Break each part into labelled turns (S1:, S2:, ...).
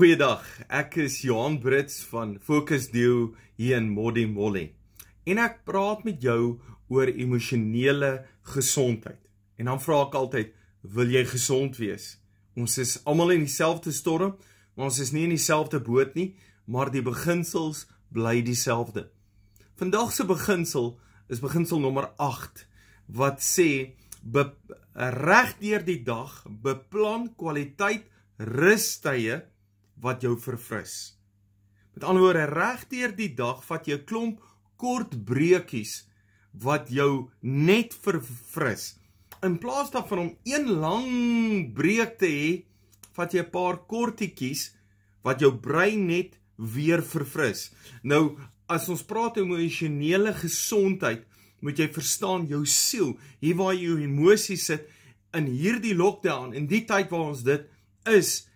S1: Goeiedag. Ek is Johan Brits van Focus Deal hier in Modi Molle. En ek praat met jou oor emosionele gesondheid. En dan vra ek altyd, wil jy gesond wees? Ons is almal in dieselfde storm, maar ons is nie in dieselfde boot nie, maar die beginsels bly dieselfde. Vandag se beginsel is beginsel nommer 8 wat sê reg deur die dag beplan kwaliteit rustye wat jou verfris. Met ander woorde, regdeur die dag vat jy 'n klomp kort breekies wat jou net verfris. In plaas daarvan om een lang breek te hê, vat jy 'n paar kortetjies wat jou brein net weer verfris. Nou, as ons praat oor emosionele gesondheid, moet jy verstaan jou siel, hier waar jou emosies sit in hierdie lockdown, in die tyd waar ons dit is,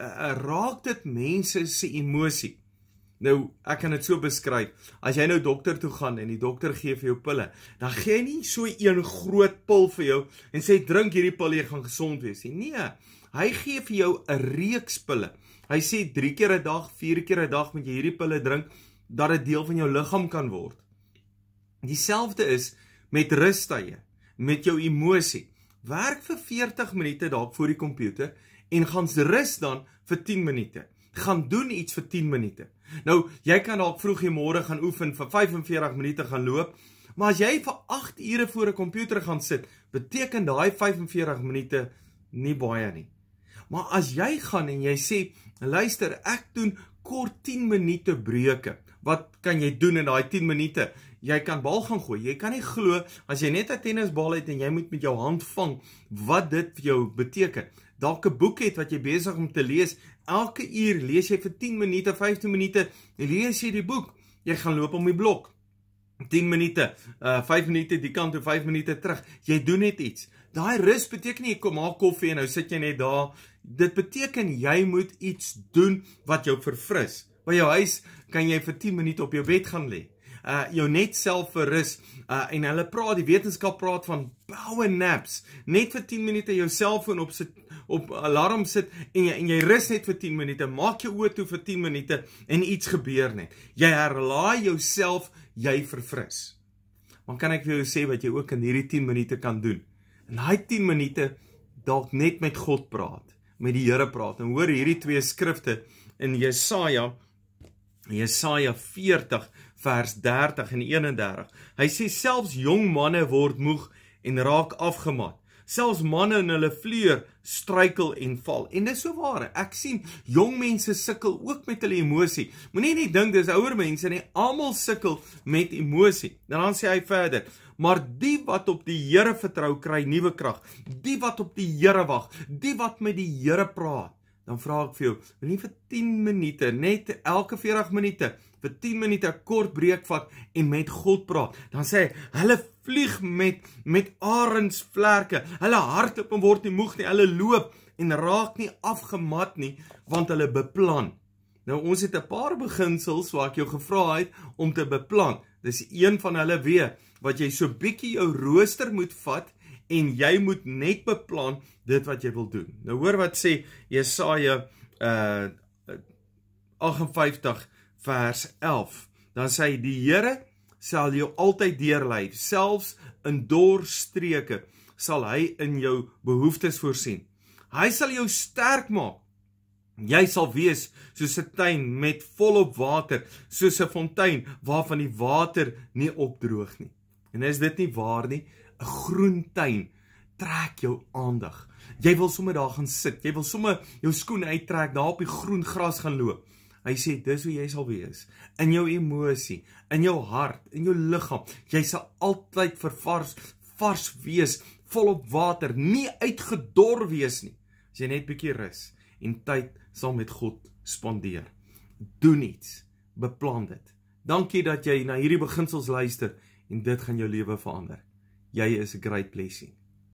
S1: Eh, eh, raak dit mense se emosie. Nou, ek kan dit so beskryf. As jy nou dokter toe gaan en die dokter gee vir jou pille, dan gee hy nie so een groot pil vir jou en sê drink hierdie pil jy gaan gesond wees nie. Nee, hy gee vir jou 'n reeks pille. Hy sê 3 keer 'n dag, 4 keer 'n dag moet jy hierdie pille drink dat dit deel van jou liggaam kan word. Dieselfde is met rustye, met jou emosie. Werk vir 40 minute dalk voor die komputer en gaan rus dan vir 10 minute. Gaan doen iets vir 10 minute. Nou, jy kan dalk vroeg in die môre gaan oefen vir 45 minute gaan loop, maar as jy vir 8 ure voor 'n komputer gaan sit, beteken daai 45 minute nie baie nie. Maar as jy gaan en jy sê, "Luister, ek doen kort 10 minute breuke." Wat kan jy doen in daai 10 minute? Jy kan bal gaan gooi. Jy kan nie glo as jy net 'n tennisbal het en jy moet met jou hand vang wat dit vir jou beteken dalk 'n boek het wat jy besig om te lees. Elke uur lees jy vir 10 minute, 15 minute, lees jy die boek. Jy gaan loop om die blok. 10 minute, uh 5 minute die kant toe, 5 minute terug. Jy doen net iets. Daai rus beteken nie jy kom maak koffie en nou sit jy net daar. Dit beteken jy moet iets doen wat jou verfris. By jou huis kan jy vir 10 minute op jou bed gaan lê. Uh jou net self verrus. Uh en hulle praat, die wetenskap praat van power naps. Net vir 10 minute jou selfoon op sit op alarm sit en jy, en jy rus net vir 10 minute, maak jou oë toe vir 10 minute en iets gebeur net. Jy herlaai jouself, jy verfris. Maar kan ek vir jou sê wat jy ook in hierdie 10 minute kan doen? In daai 10 minute dalk net met God praat, met die Here praat en hoor hierdie twee skrifte in Jesaja Jesaja 40 vers 30 en 31. Hy sê selfs jong manne word moeg en raak afgemat selfs manne in hulle vleur struikel en val. En dis so waar. Ek sien jong mense sukkel ook met hulle emosie. Moenie net dink dis ouer mense nie, almal sukkel met emosie. En dan sê hy verder: "Maar die wat op die Here vertrou, kry nuwe krag. Die wat op die Here wag, die wat met die Here praat, dan vra ek vir jou, moenie vir 10 minute, net elke 40 minute, vir 10 minute 'n kort breek vat en met God praat. Dan sê hy, hulle vlieg met met arensvlerke. Hulle hartklop en word nie moeg nie. Hulle loop en raak nie afgemat nie want hulle beplan. Nou ons het 'n paar beginsels wat ek jou gevra het om te beplan. Dis een van hulle weer wat jy so bietjie jou rooster moet vat en jy moet net beplan dit wat jy wil doen. Nou hoor wat sê Jesaja uh eh, 58 eh, vers 11. Dan sê hy die Here sal jou altyd deurlei, selfs in dor streke sal hy in jou behoeftes voorsien. Hy sal jou sterk maak. Jy sal wees soos 'n tuin met volop water, soos 'n fontein waarvan die water nie opdroog nie. En is dit nie waar nie? 'n groen tuin trek jou aandag. Jy wil sommer daar gaan sit. Jy wil sommer jou skoene uittrek, daar op die groen gras gaan loop. Hy sê dis hoe jy sal wees in jou emosie, in jou hart, in jou liggaam. Jy sal altyd vervars, vars wees, volop water, nie uitgedor wees nie. As jy net bietjie rus en tyd saam met God spandeer. Doen iets, beplan dit. Dankie dat jy na hierdie beginsels luister en dit gaan jou lewe verander. Jy is 'n great blessing.